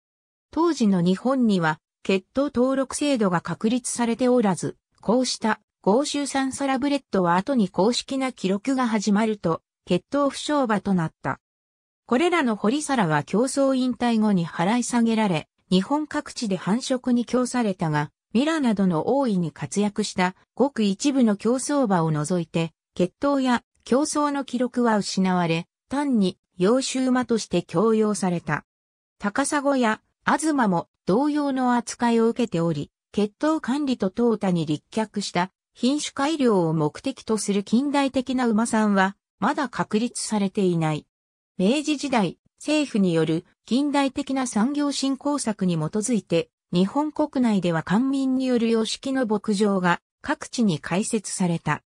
当時の日本には血統登録制度が確立されておらず、こうした合衆産サラブレッドは後に公式な記録が始まると、血統不祥場となった。これらの堀皿は競争引退後に払い下げられ、日本各地で繁殖に供されたが、ミラなどの大いに活躍したごく一部の競争馬を除いて、血統や競争の記録は失われ、単に幼州馬として供要された。高砂や東も同様の扱いを受けており、血統管理と淘汰に立脚した品種改良を目的とする近代的な馬さんは、まだ確立されていない。明治時代、政府による近代的な産業振興策に基づいて、日本国内では官民による様式の牧場が各地に開設された。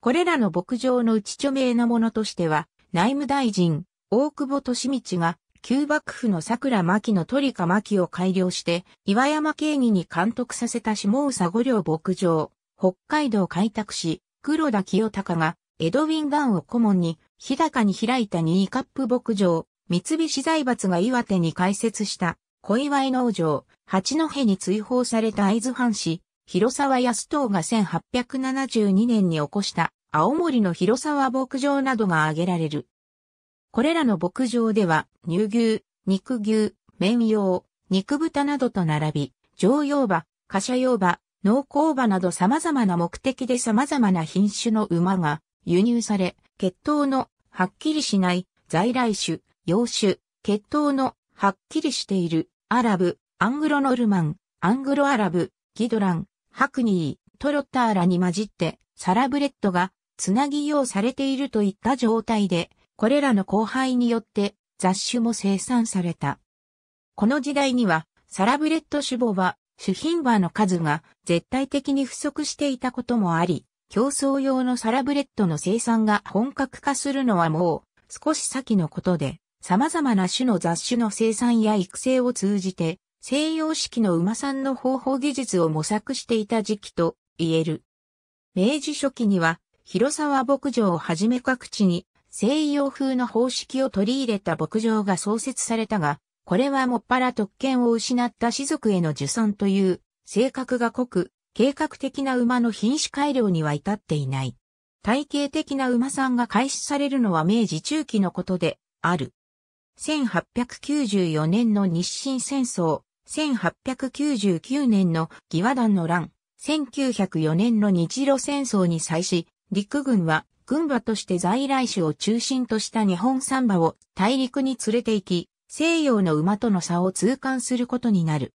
これらの牧場のうち著名なものとしては、内務大臣、大久保利道が旧幕府の桜牧の鳥か牧を改良して、岩山慶義に監督させた下総佐五両牧場、北海道開拓し、黒田清隆が、エドウィン・ガンを顧問に、日高に開いたニーカップ牧場、三菱財閥が岩手に開設した、小祝農場、八戸に追放された会津藩士、広沢康藤が1872年に起こした、青森の広沢牧場などが挙げられる。これらの牧場では、乳牛、肉牛、綿羊、肉豚などと並び、常用馬、貨車用馬、農耕馬など様々な目的で様々な品種の馬が輸入され、血統のはっきりしない在来種、洋種、血統のはっきりしているアラブ、アングロノルマン、アングロアラブ、ギドラン、ハクニー、トロッターらに混じってサラブレッドがつなぎ用されているといった状態でこれらの交配によって雑種も生産された。この時代にはサラブレッド種母は主品馬の数が絶対的に不足していたこともあり、競争用のサラブレッドの生産が本格化するのはもう少し先のことで、様々な種の雑種の生産や育成を通じて、西洋式の馬産の方法技術を模索していた時期と言える。明治初期には、広沢牧場をはじめ各地に西洋風の方式を取り入れた牧場が創設されたが、これはもっぱら特権を失った士族への受損という、性格が濃く、計画的な馬の品種改良には至っていない。体系的な馬さんが開始されるのは明治中期のことで、ある。1894年の日清戦争、1899年の義和団の乱、1904年の日露戦争に際し、陸軍は群馬として在来種を中心とした日本産馬を大陸に連れて行き、西洋の馬との差を痛感することになる。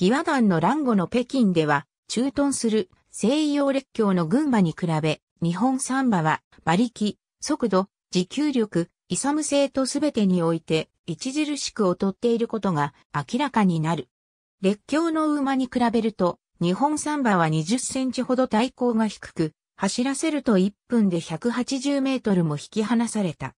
義和団の乱後の北京では、駐屯する西洋列強の群馬に比べ、日本産馬は馬力、速度、持久力、勇性とすべてにおいて、著しく劣っていることが明らかになる。列強の馬に比べると、日本産馬は20センチほど体高が低く、走らせると1分で180メートルも引き離された。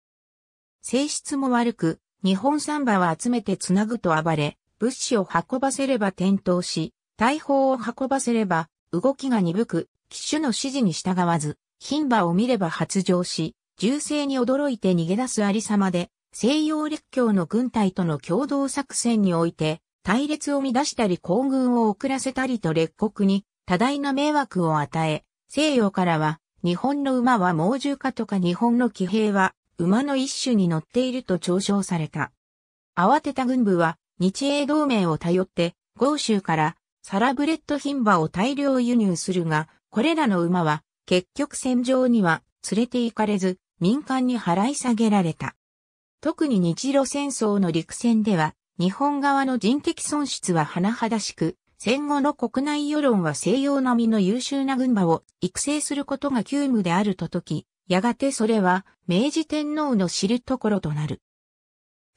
性質も悪く、日本サンバは集めてつなぐと暴れ、物資を運ばせれば転倒し、大砲を運ばせれば、動きが鈍く、機種の指示に従わず、牝馬を見れば発情し、銃声に驚いて逃げ出すありさまで、西洋列強の軍隊との共同作戦において、隊列を乱したり行軍を遅らせたりと列国に多大な迷惑を与え、西洋からは、日本の馬は猛獣化とか日本の騎兵は、馬の一種に乗っていると嘲笑された。慌てた軍部は、日英同盟を頼って、豪州からサラブレッド牝馬を大量輸入するが、これらの馬は結局戦場には連れて行かれず、民間に払い下げられた。特に日露戦争の陸戦では、日本側の人的損失は甚だしく、戦後の国内世論は西洋並みの優秀な軍馬を育成することが急務であると説き、やがてそれは明治天皇の知るところとなる。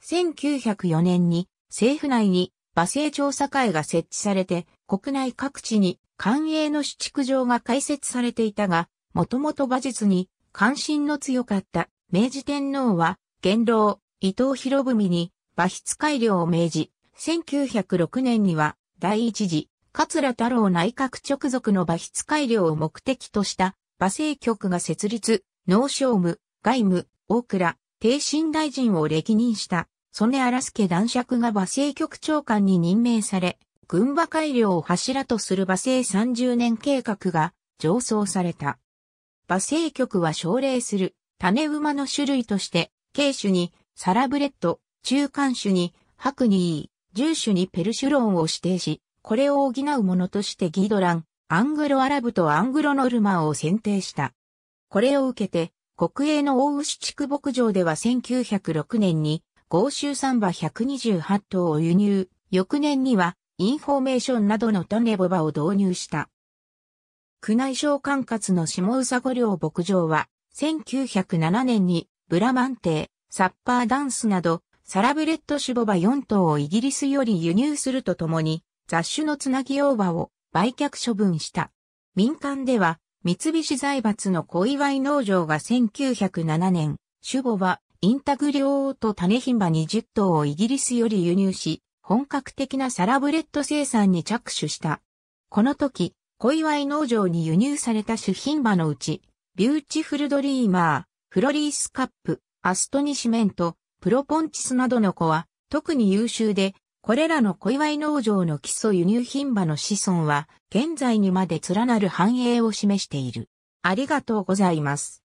1904年に政府内に馬政調査会が設置されて国内各地に官営の市畜場が開設されていたが、もともと馬術に関心の強かった明治天皇は元老伊藤博文に馬筆改良を命じ、1906年には第一次、桂太郎内閣直属の馬筆改良を目的とした馬政局が設立、農商務、外務、大倉、帝新大臣を歴任した、曽根荒助男爵が馬政局長官に任命され、軍馬改良を柱とする馬政30年計画が上奏された。馬政局は奨励する種馬の種類として、軽種にサラブレッド、中間種に白ニ住種にペルシュロンを指定し、これを補うものとしてギドラン、アングロアラブとアングロノルマンを選定した。これを受けて、国営の大牛地区牧場では1906年に豪州サンバ128頭を輸入、翌年にはインフォメーションなどの種ボバを導入した。宮内省管轄の下宇五領牧場は1907年にブラマンテー、サッパーダンスなどサラブレッドュボバ4頭をイギリスより輸入するとともに、雑種のつなぎ大馬を売却処分した。民間では、三菱財閥の小祝農場が1907年、シュボバ、インタグリオーと種品馬20頭をイギリスより輸入し、本格的なサラブレッド生産に着手した。この時、小祝農場に輸入された種品馬のうち、ビューチフルドリーマー、フロリースカップ、アストニシメント、プロポンチスなどの子は特に優秀で、これらの小祝農場の基礎輸入品馬の子孫は現在にまで連なる繁栄を示している。ありがとうございます。